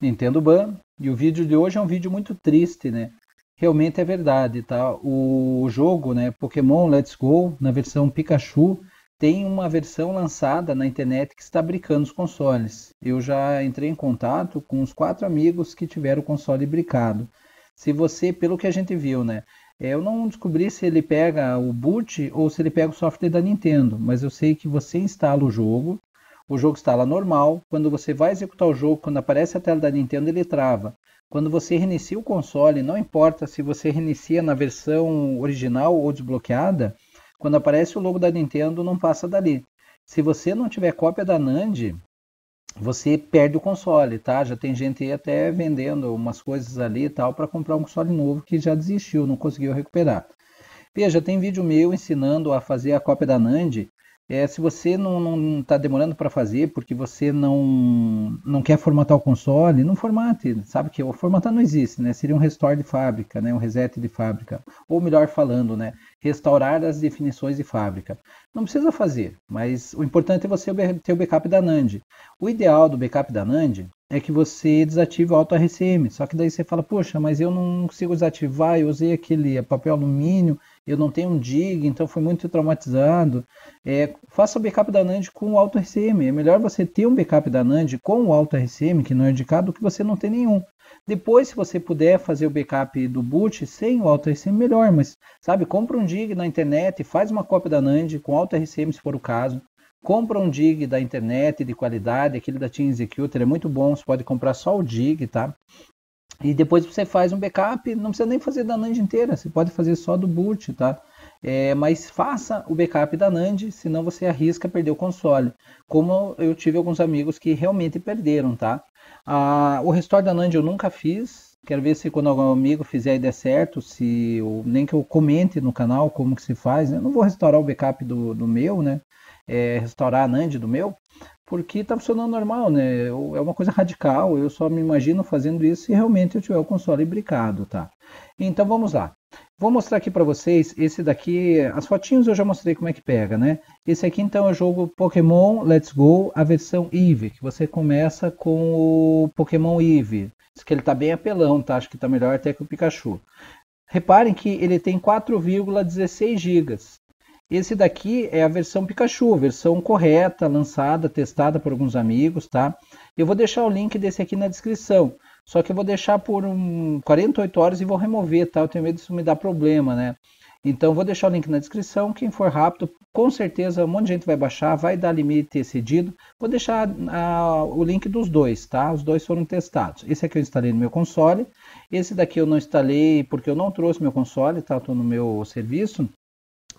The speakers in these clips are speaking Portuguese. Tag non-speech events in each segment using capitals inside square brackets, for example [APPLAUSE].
Nintendo Ban. E o vídeo de hoje é um vídeo muito triste, né? Realmente é verdade, tá? O jogo, né, Pokémon Let's Go, na versão Pikachu, tem uma versão lançada na internet que está brincando os consoles. Eu já entrei em contato com os quatro amigos que tiveram o console brincado. Se você, pelo que a gente viu, né? Eu não descobri se ele pega o boot ou se ele pega o software da Nintendo, mas eu sei que você instala o jogo, o jogo instala normal. Quando você vai executar o jogo, quando aparece a tela da Nintendo, ele trava. Quando você reinicia o console, não importa se você reinicia na versão original ou desbloqueada, quando aparece o logo da Nintendo, não passa dali. Se você não tiver cópia da NAND, você perde o console, tá? Já tem gente até vendendo umas coisas ali e tal para comprar um console novo que já desistiu, não conseguiu recuperar. Veja, tem vídeo meu ensinando a fazer a cópia da NAND é, se você não está demorando para fazer porque você não, não quer formatar o console, não formate. Sabe que o formatar não existe, né? Seria um restore de fábrica, né? um reset de fábrica. Ou melhor falando, né? restaurar as definições de fábrica. Não precisa fazer, mas o importante é você ter o backup da NAND. O ideal do backup da NAND é que você desative o auto-RCM. Só que daí você fala, poxa, mas eu não consigo desativar, eu usei aquele papel alumínio eu não tenho um DIG, então foi muito traumatizado. É, faça o backup da NAND com o Auto RCM. É melhor você ter um backup da NAND com o Auto RCM, que não é indicado, do que você não ter nenhum. Depois, se você puder fazer o backup do boot sem o Auto RCM, melhor. Mas, sabe, compra um DIG na internet, faz uma cópia da NAND com Auto RCM, se for o caso. Compra um DIG da internet de qualidade, aquele da Team Executor é muito bom, você pode comprar só o DIG, tá? E depois você faz um backup, não precisa nem fazer da NAND inteira, você pode fazer só do boot, tá? É, mas faça o backup da NAND, senão você arrisca perder o console. Como eu tive alguns amigos que realmente perderam, tá? Ah, o restore da NAND eu nunca fiz. Quero ver se quando algum amigo fizer e der certo, se eu, nem que eu comente no canal como que se faz. Né? Eu não vou restaurar o backup do, do meu, né? É, restaurar a NAND do meu, porque tá funcionando normal, né? Eu, é uma coisa radical, eu só me imagino fazendo isso se realmente eu tiver o console brincado, tá? Então vamos lá. Vou mostrar aqui para vocês, esse daqui, as fotinhos eu já mostrei como é que pega, né? Esse aqui então é o jogo Pokémon Let's Go, a versão Eevee, que você começa com o Pokémon Eevee. Diz que ele tá bem apelão, tá? Acho que tá melhor até que o Pikachu. Reparem que ele tem 4,16 GB. Esse daqui é a versão Pikachu, versão correta, lançada, testada por alguns amigos, tá? Eu vou deixar o link desse aqui na descrição. Só que eu vou deixar por um 48 horas e vou remover, tá? Eu tenho medo disso me dar problema, né? Então vou deixar o link na descrição. Quem for rápido, com certeza um monte de gente vai baixar, vai dar limite excedido. Vou deixar ah, o link dos dois, tá? Os dois foram testados. Esse aqui eu instalei no meu console. Esse daqui eu não instalei porque eu não trouxe meu console, tá? Estou no meu serviço.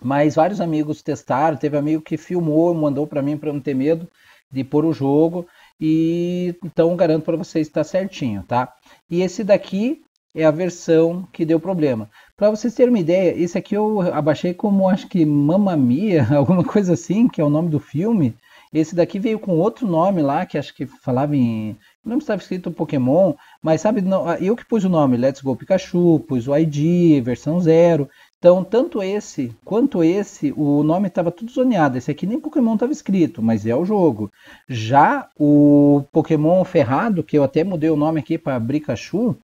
Mas vários amigos testaram, teve amigo que filmou, mandou para mim para não ter medo de pôr o jogo e então garanto para vocês está certinho, tá? E esse daqui é a versão que deu problema. Para vocês terem uma ideia, esse aqui eu abaixei como acho que Mamma Mia, [LAUGHS] alguma coisa assim, que é o nome do filme. Esse daqui veio com outro nome lá, que acho que falava em. Não lembro estava escrito Pokémon, mas sabe, não, eu que pus o nome, Let's Go Pikachu, pus o ID, versão zero. Então, tanto esse quanto esse, o nome estava tudo zoneado. Esse aqui nem Pokémon estava escrito, mas é o jogo. Já o Pokémon Ferrado, que eu até mudei o nome aqui para Bricachu,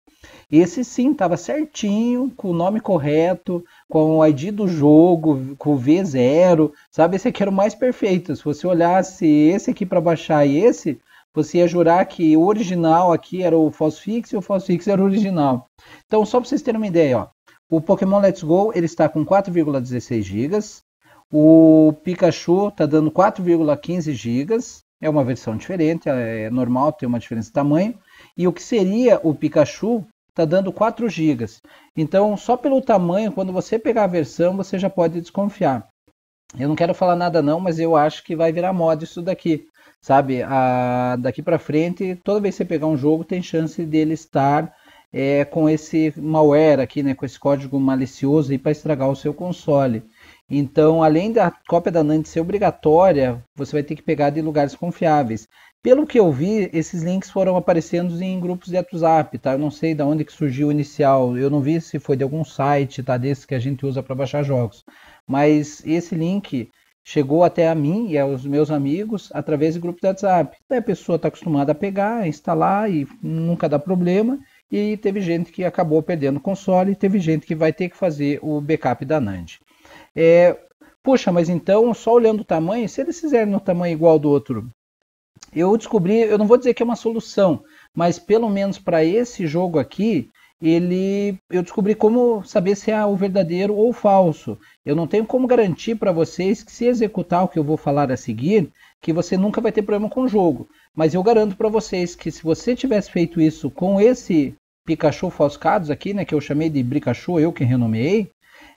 esse sim estava certinho, com o nome correto, com o ID do jogo, com o V0, sabe? Esse aqui era o mais perfeito. Se você olhasse esse aqui para baixar e esse, você ia jurar que o original aqui era o Fosfix e o Fosfix era o original. Então, só para vocês terem uma ideia, ó. O Pokémon Let's Go ele está com 4,16 GB. O Pikachu está dando 4,15 GB. É uma versão diferente, é, é normal ter uma diferença de tamanho. E o que seria o Pikachu está dando 4 GB. Então, só pelo tamanho, quando você pegar a versão, você já pode desconfiar. Eu não quero falar nada não, mas eu acho que vai virar moda isso daqui, sabe? A, daqui para frente, toda vez que você pegar um jogo, tem chance dele estar é, com esse malware aqui, né, com esse código malicioso para estragar o seu console. Então, além da cópia da NAND ser obrigatória, você vai ter que pegar de lugares confiáveis. Pelo que eu vi, esses links foram aparecendo em grupos de WhatsApp, tá? Eu não sei de onde que surgiu o inicial. Eu não vi se foi de algum site, tá? Desse que a gente usa para baixar jogos. Mas esse link chegou até a mim e aos meus amigos através de grupos de WhatsApp. a pessoa está acostumada a pegar, instalar e nunca dá problema e teve gente que acabou perdendo o console, teve gente que vai ter que fazer o backup da NAND. É, puxa, mas então, só olhando o tamanho, se eles fizerem no tamanho igual do outro, eu descobri, eu não vou dizer que é uma solução, mas pelo menos para esse jogo aqui, ele eu descobri como saber se é o verdadeiro ou falso. Eu não tenho como garantir para vocês que se executar o que eu vou falar a seguir, que você nunca vai ter problema com o jogo. Mas eu garanto para vocês que se você tivesse feito isso com esse Pikachu Falscados aqui, né, que eu chamei de Brikachu, eu que renomeei,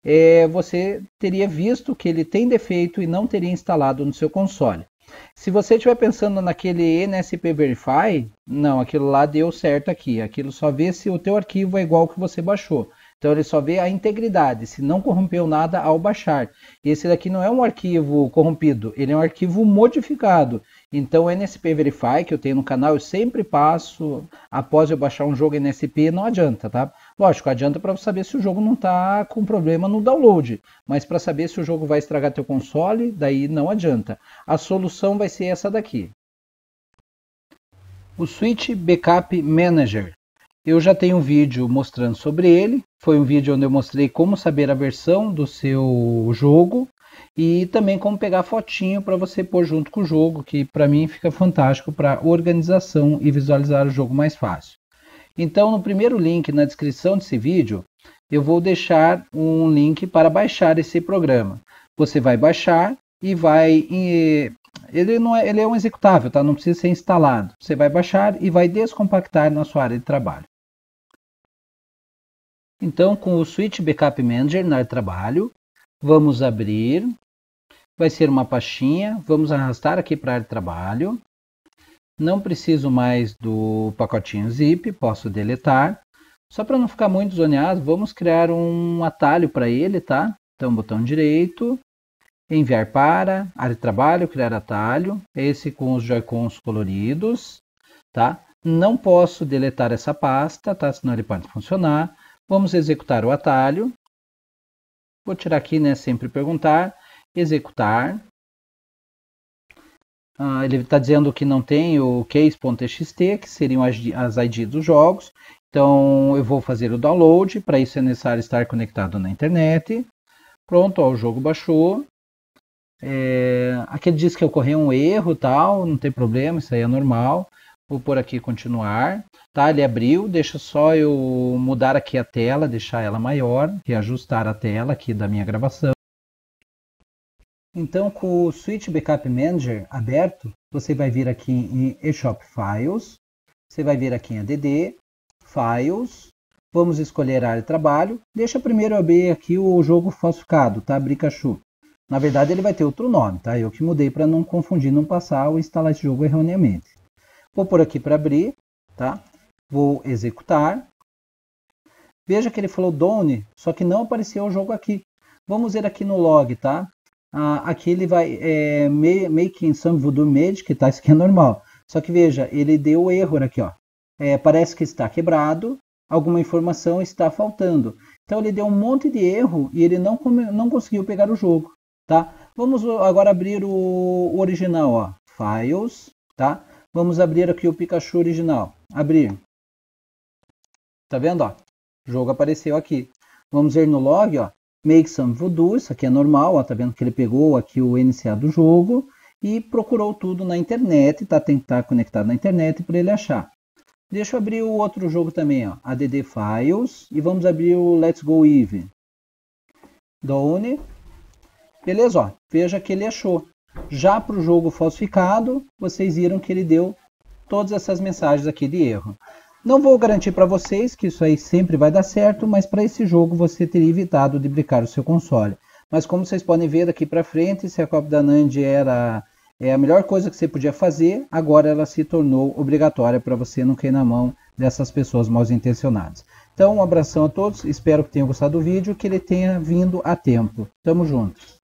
é, você teria visto que ele tem defeito e não teria instalado no seu console. Se você estiver pensando naquele NSP Verify, não, aquilo lá deu certo aqui. Aquilo só vê se o teu arquivo é igual ao que você baixou. Então ele só vê a integridade, se não corrompeu nada ao baixar. Esse daqui não é um arquivo corrompido, ele é um arquivo modificado. Então o NSP Verify que eu tenho no canal, eu sempre passo após eu baixar um jogo NSP, não adianta, tá? Lógico, adianta para saber se o jogo não está com problema no download, mas para saber se o jogo vai estragar teu console, daí não adianta. A solução vai ser essa daqui. O Switch Backup Manager. Eu já tenho um vídeo mostrando sobre ele. Foi um vídeo onde eu mostrei como saber a versão do seu jogo e também como pegar fotinho para você pôr junto com o jogo, que para mim fica fantástico para organização e visualizar o jogo mais fácil. Então, no primeiro link na descrição desse vídeo, eu vou deixar um link para baixar esse programa. Você vai baixar e vai. Ele, não é, ele é um executável, tá? não precisa ser instalado. Você vai baixar e vai descompactar na sua área de trabalho. Então, com o Switch Backup Manager na área de trabalho, vamos abrir. Vai ser uma pastinha. Vamos arrastar aqui para a área de trabalho. Não preciso mais do pacotinho zip, posso deletar. Só para não ficar muito zoneado, vamos criar um atalho para ele, tá? Então, botão direito, enviar para, área de trabalho, criar atalho, esse com os joycons coloridos, tá? Não posso deletar essa pasta, tá? Senão ele pode funcionar. Vamos executar o atalho. Vou tirar aqui, né? Sempre perguntar. Executar. Uh, ele está dizendo que não tem o case.txt, que seriam as, as IDs dos jogos. Então eu vou fazer o download, para isso é necessário estar conectado na internet. Pronto, ó, o jogo baixou. É, aqui ele diz que ocorreu um erro tal, não tem problema, isso aí é normal. Vou por aqui continuar. Tá, ele abriu, deixa só eu mudar aqui a tela, deixar ela maior, reajustar a tela aqui da minha gravação. Então, com o Switch Backup Manager aberto, você vai vir aqui em eShop Files, você vai vir aqui em ADD, Files, vamos escolher área de trabalho. Deixa primeiro abrir aqui o jogo falsificado, tá? Bricachu. Na verdade, ele vai ter outro nome, tá? Eu que mudei para não confundir, não passar ou instalar esse jogo erroneamente. Vou por aqui para abrir, tá? Vou executar. Veja que ele falou Done, só que não apareceu o jogo aqui. Vamos ver aqui no log, tá? Ah, aqui ele vai é, making some voodoo magic, tá? Isso aqui é normal. Só que veja, ele deu erro aqui, ó. É, parece que está quebrado, alguma informação está faltando. Então ele deu um monte de erro e ele não, não conseguiu pegar o jogo, tá? Vamos agora abrir o, o original, ó. Files, tá? Vamos abrir aqui o Pikachu original. Abrir. Tá vendo, ó? O jogo apareceu aqui. Vamos ver no log, ó. Make Some Voodoo, isso aqui é normal, ó, tá vendo que ele pegou aqui o NCA do jogo e procurou tudo na internet, tá? tentar conectar tá conectado na internet para ele achar. Deixa eu abrir o outro jogo também, ó, ADD Files, e vamos abrir o Let's Go Eve. Done. Beleza, ó, veja que ele achou. Já para o jogo falsificado, vocês viram que ele deu todas essas mensagens aqui de erro. Não vou garantir para vocês que isso aí sempre vai dar certo, mas para esse jogo você teria evitado de brincar o seu console. Mas como vocês podem ver daqui para frente, se a Copa da Nand era é a melhor coisa que você podia fazer, agora ela se tornou obrigatória para você não cair na mão dessas pessoas mal intencionadas. Então, um abração a todos, espero que tenham gostado do vídeo, que ele tenha vindo a tempo. Tamo junto.